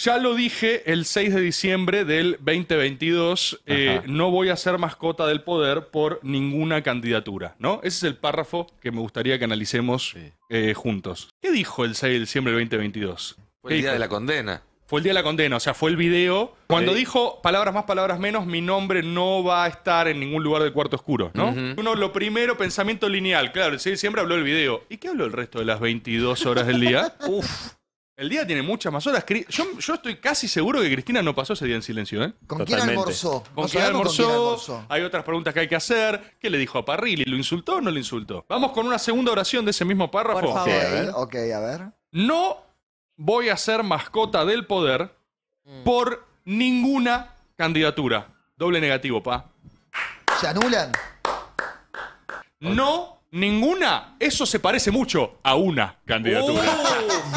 Ya lo dije el 6 de diciembre del 2022, eh, no voy a ser mascota del poder por ninguna candidatura, ¿no? Ese es el párrafo que me gustaría que analicemos eh, juntos. ¿Qué dijo el 6 de diciembre del 2022? Fue el día de la condena. Fue el día de la condena, o sea, fue el video. Cuando dijo palabras más, palabras menos, mi nombre no va a estar en ningún lugar del cuarto oscuro, ¿no? Uno, lo primero, pensamiento lineal. Claro, el 6 de diciembre habló el video. ¿Y qué habló el resto de las 22 horas del día? Uf. El día tiene muchas más horas. Yo, estoy casi seguro que Cristina no pasó ese día en silencio, ¿eh? ¿Con quién almorzó? ¿Con quién, almorzó? Hay otras preguntas que hay que hacer. ¿Qué le dijo a Parrilli? ¿Lo insultó o no lo insultó? Vamos con una segunda oración de ese mismo párrafo. Por favor. Ok, a ver. No voy a ser mascota del poder mm. por ninguna candidatura. Doble negativo, pa. ¿Se anulan? No, ninguna. Eso se parece mucho a una candidatura.